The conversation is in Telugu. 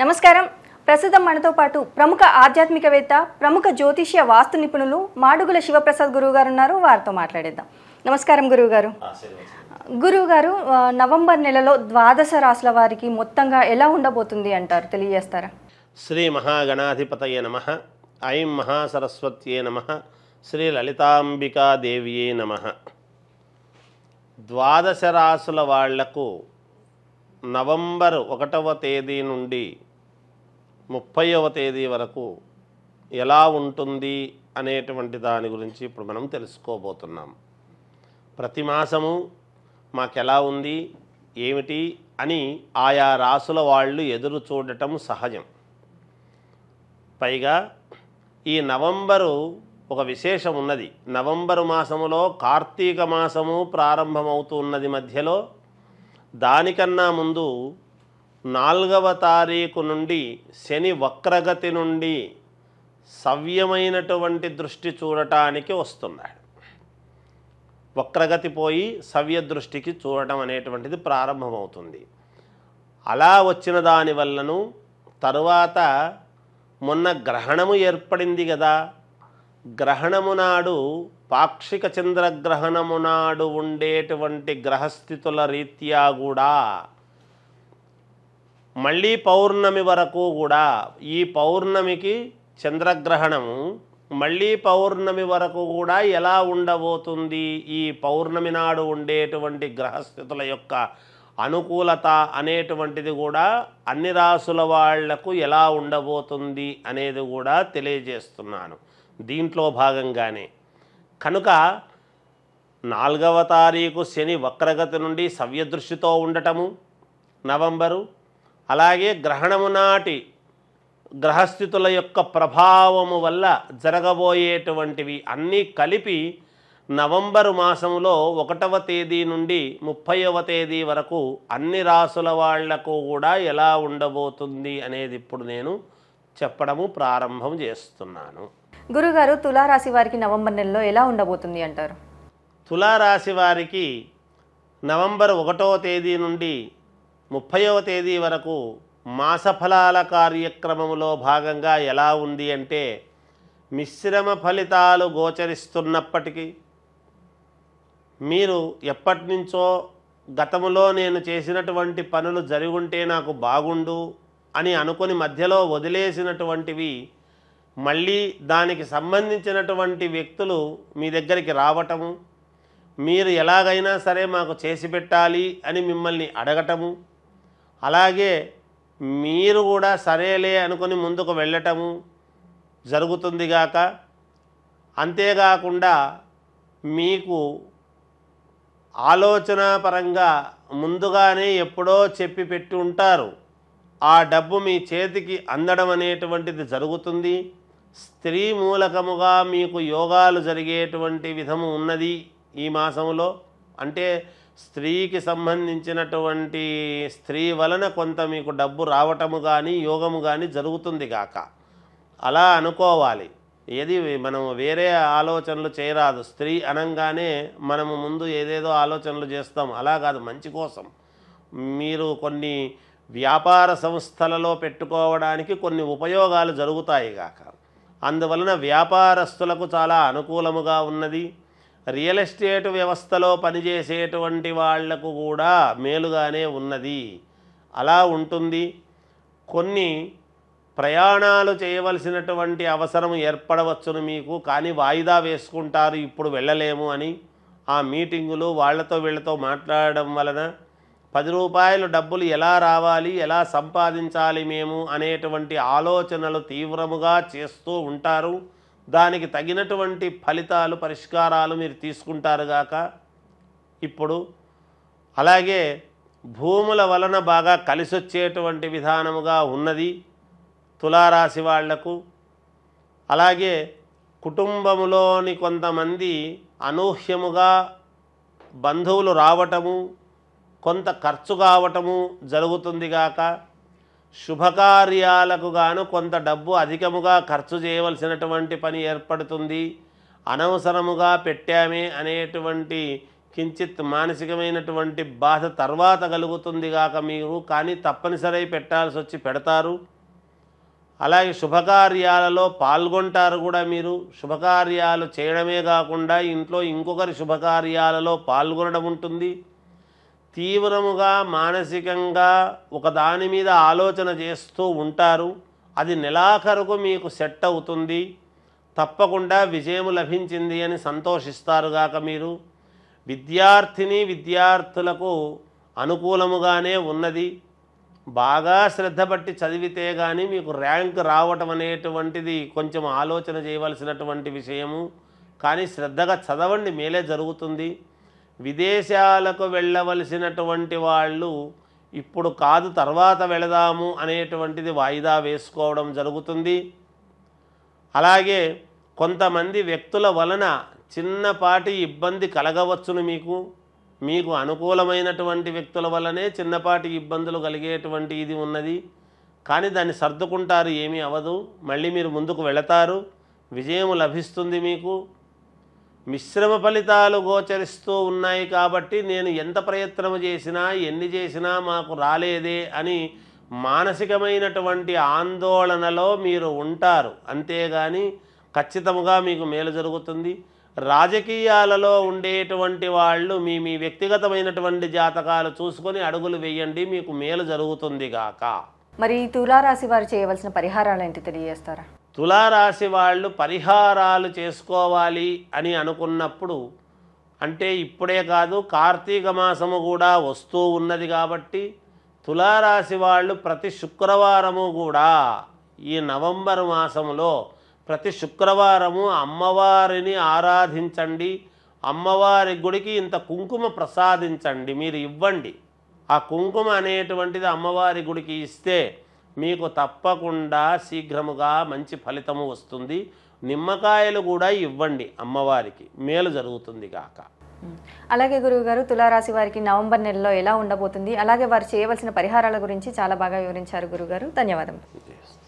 నమస్కారం ప్రస్తుతం మనతో పాటు ప్రముఖ ఆధ్యాత్మికవేత్త ప్రముఖ జ్యోతిష్య వాస్తు నిపుణులు మాడుగుల శివప్రసాద్ గురువు గారు ఉన్నారు వారితో మాట్లాడేద్దాం నమస్కారం గురువు గారు గురువు గారు నవంబర్ నెలలో ద్వాదశ రాసుల వారికి మొత్తంగా ఎలా ఉండబోతుంది అంటారు తెలియజేస్తారా శ్రీ మహాగణాధిపతయ నమ ఐం మహాసరస్వత్యే నమ శ్రీ లలితాంబికాదేవియే నమ ద్వాదశ రాసుల వాళ్లకు నవంబర్ ఒకటవ తేదీ నుండి ముప్పైవ తేదీ వరకు ఎలా ఉంటుంది అనేటువంటి దాని గురించి ఇప్పుడు మనం తెలుసుకోబోతున్నాం ప్రతి మాసము మాకెలా ఉంది ఏమిటి అని ఆయా రాసుల వాళ్ళు ఎదురు చూడటం సహజం పైగా ఈ నవంబరు ఒక విశేషం ఉన్నది నవంబరు మాసములో కార్తీక మాసము ప్రారంభమవుతున్నది మధ్యలో దానికన్నా ముందు నాలుగవ తారీఖు నుండి శని వక్రగతి నుండి సవ్యమైనటువంటి దృష్టి చూడటానికి వస్తున్నాడు వక్రగతి పోయి సవ్య దృష్టికి చూడటం అనేటువంటిది ప్రారంభమవుతుంది అలా వచ్చిన దానివల్లను తరువాత మొన్న గ్రహణము ఏర్పడింది కదా గ్రహణమునాడు పాక్షిక చంద్రగ్రహణమునాడు ఉండేటువంటి గ్రహస్థితుల రీత్యా కూడా మళ్ళీ పౌర్ణమి వరకు కూడా ఈ పౌర్ణమికి చంద్రగ్రహణము మళ్ళీ పౌర్ణమి వరకు కూడా ఎలా ఉండబోతుంది ఈ పౌర్ణమి నాడు ఉండేటువంటి గ్రహస్థితుల యొక్క అనుకూలత అనేటువంటిది కూడా అన్ని రాసుల వాళ్లకు ఎలా ఉండబోతుంది అనేది కూడా తెలియజేస్తున్నాను దీంట్లో భాగంగానే కనుక నాలుగవ తారీఖు శని వక్రగతి నుండి సవ్యదృష్టితో ఉండటము నవంబరు అలాగే గ్రహణము నాటి గ్రహస్థితుల యొక్క ప్రభావము వల్ల జరగబోయేటువంటివి అన్నీ కలిపి నవంబరు మాసంలో ఒకటవ తేదీ నుండి ముప్పైవ తేదీ వరకు అన్ని రాసుల వాళ్లకు కూడా ఎలా ఉండబోతుంది అనేది ఇప్పుడు నేను చెప్పడము ప్రారంభం చేస్తున్నాను గురుగారు తులారాశి వారికి నవంబర్ నెలలో ఎలా ఉండబోతుంది అంటారు తులారాశి వారికి నవంబర్ ఒకటవ తేదీ నుండి ముప్పైవ తేదీ వరకు మాసఫలాల కార్యక్రమంలో భాగంగా ఎలా ఉంది అంటే మిశ్రమ ఫలితాలు గోచరిస్తున్నప్పటికీ మీరు ఎప్పటి నుంచో గతంలో నేను చేసినటువంటి పనులు జరిగి ఉంటే నాకు బాగుండు అని అనుకుని మధ్యలో వదిలేసినటువంటివి మళ్ళీ దానికి సంబంధించినటువంటి వ్యక్తులు మీ దగ్గరికి రావటము మీరు ఎలాగైనా సరే మాకు చేసి పెట్టాలి అని మిమ్మల్ని అడగటము అలాగే మీరు కూడా సరేలే అనుకుని ముందుకు వెళ్ళటము జరుగుతుందిగాక అంతేకాకుండా మీకు ఆలోచనాపరంగా ముందుగానే ఎప్పుడో చెప్పి పెట్టి ఉంటారు ఆ డబ్బు మీ చేతికి అందడం అనేటువంటిది జరుగుతుంది స్త్రీ మూలకముగా మీకు యోగాలు జరిగేటువంటి విధము ఉన్నది ఈ మాసంలో అంటే స్త్రీకి సంబంధించినటువంటి స్త్రీ వలన కొంత మీకు డబ్బు రావటము కానీ యోగము కానీ జరుగుతుంది కాక అలా అనుకోవాలి ఏది మనం వేరే ఆలోచనలు చేయరాదు స్త్రీ అనంగానే మనము ముందు ఏదేదో ఆలోచనలు చేస్తాం అలా కాదు మంచి కోసం మీరు కొన్ని వ్యాపార సంస్థలలో పెట్టుకోవడానికి కొన్ని ఉపయోగాలు జరుగుతాయి కాక అందువలన వ్యాపారస్తులకు చాలా అనుకూలముగా ఉన్నది రియల్ ఎస్టేట్ వ్యవస్థలో పనిచేసేటువంటి వాళ్లకు కూడా మేలుగానే ఉన్నది అలా ఉంటుంది కొన్ని ప్రయాణాలు చేయవలసినటువంటి అవసరం ఏర్పడవచ్చును మీకు కానీ వాయిదా వేసుకుంటారు ఇప్పుడు వెళ్ళలేము అని ఆ మీటింగులు వాళ్లతో వీళ్ళతో మాట్లాడడం వలన పది రూపాయలు డబ్బులు ఎలా రావాలి ఎలా సంపాదించాలి మేము అనేటువంటి ఆలోచనలు తీవ్రముగా చేస్తూ ఉంటారు దానికి తగినటువంటి ఫలితాలు పరిష్కారాలు మీరు తీసుకుంటారు గాక ఇప్పుడు అలాగే భూముల వలన బాగా వచ్చేటువంటి విధానముగా ఉన్నది తులారాశి వాళ్లకు అలాగే కుటుంబములోని కొంతమంది అనూహ్యముగా బంధువులు రావటము కొంత ఖర్చు కావటము జరుగుతుంది గాక శుభకార్యాలకు గాను కొంత డబ్బు అధికముగా ఖర్చు చేయవలసినటువంటి పని ఏర్పడుతుంది అనవసరముగా పెట్టామే అనేటువంటి కించిత్ మానసికమైనటువంటి బాధ తర్వాత కలుగుతుంది గాక మీరు కానీ తప్పనిసరి పెట్టాల్సి వచ్చి పెడతారు అలాగే శుభకార్యాలలో పాల్గొంటారు కూడా మీరు శుభకార్యాలు చేయడమే కాకుండా ఇంట్లో ఇంకొకరి శుభకార్యాలలో పాల్గొనడం ఉంటుంది తీవ్రముగా మానసికంగా ఒకదాని మీద ఆలోచన చేస్తూ ఉంటారు అది నెలాఖరుకు మీకు సెట్ అవుతుంది తప్పకుండా విజయం లభించింది అని సంతోషిస్తారుగాక మీరు విద్యార్థిని విద్యార్థులకు అనుకూలముగానే ఉన్నది బాగా శ్రద్ధ పట్టి చదివితే కానీ మీకు ర్యాంక్ రావటం అనేటువంటిది కొంచెం ఆలోచన చేయవలసినటువంటి విషయము కానీ శ్రద్ధగా చదవండి మేలే జరుగుతుంది విదేశాలకు వెళ్ళవలసినటువంటి వాళ్ళు ఇప్పుడు కాదు తర్వాత వెళదాము అనేటువంటిది వాయిదా వేసుకోవడం జరుగుతుంది అలాగే కొంతమంది వ్యక్తుల వలన చిన్నపాటి ఇబ్బంది కలగవచ్చును మీకు మీకు అనుకూలమైనటువంటి వ్యక్తుల వల్లనే చిన్నపాటి ఇబ్బందులు కలిగేటువంటి ఇది ఉన్నది కానీ దాన్ని సర్దుకుంటారు ఏమీ అవ్వదు మళ్ళీ మీరు ముందుకు వెళతారు విజయం లభిస్తుంది మీకు మిశ్రమ ఫలితాలు గోచరిస్తూ ఉన్నాయి కాబట్టి నేను ఎంత ప్రయత్నం చేసినా ఎన్ని చేసినా మాకు రాలేదే అని మానసికమైనటువంటి ఆందోళనలో మీరు ఉంటారు అంతేగాని ఖచ్చితంగా మీకు మేలు జరుగుతుంది రాజకీయాలలో ఉండేటువంటి వాళ్ళు మీ మీ వ్యక్తిగతమైనటువంటి జాతకాలు చూసుకొని అడుగులు వేయండి మీకు మేలు జరుగుతుంది గాక మరి తులారాశి వారు చేయవలసిన పరిహారాలు ఏంటి తెలియజేస్తారా తులారాశి వాళ్ళు పరిహారాలు చేసుకోవాలి అని అనుకున్నప్పుడు అంటే ఇప్పుడే కాదు కార్తీక మాసము కూడా వస్తూ ఉన్నది కాబట్టి తులారాశి వాళ్ళు ప్రతి శుక్రవారము కూడా ఈ నవంబర్ మాసంలో ప్రతి శుక్రవారము అమ్మవారిని ఆరాధించండి అమ్మవారి గుడికి ఇంత కుంకుమ ప్రసాదించండి మీరు ఇవ్వండి ఆ కుంకుమ అనేటువంటిది అమ్మవారి గుడికి ఇస్తే మీకు తప్పకుండా శీఘ్రముగా మంచి ఫలితము వస్తుంది నిమ్మకాయలు కూడా ఇవ్వండి అమ్మవారికి మేలు జరుగుతుంది గాక అలాగే గురువుగారు తులారాశి వారికి నవంబర్ నెలలో ఎలా ఉండబోతుంది అలాగే వారు చేయవలసిన పరిహారాల గురించి చాలా బాగా వివరించారు గురుగారు ధన్యవాదం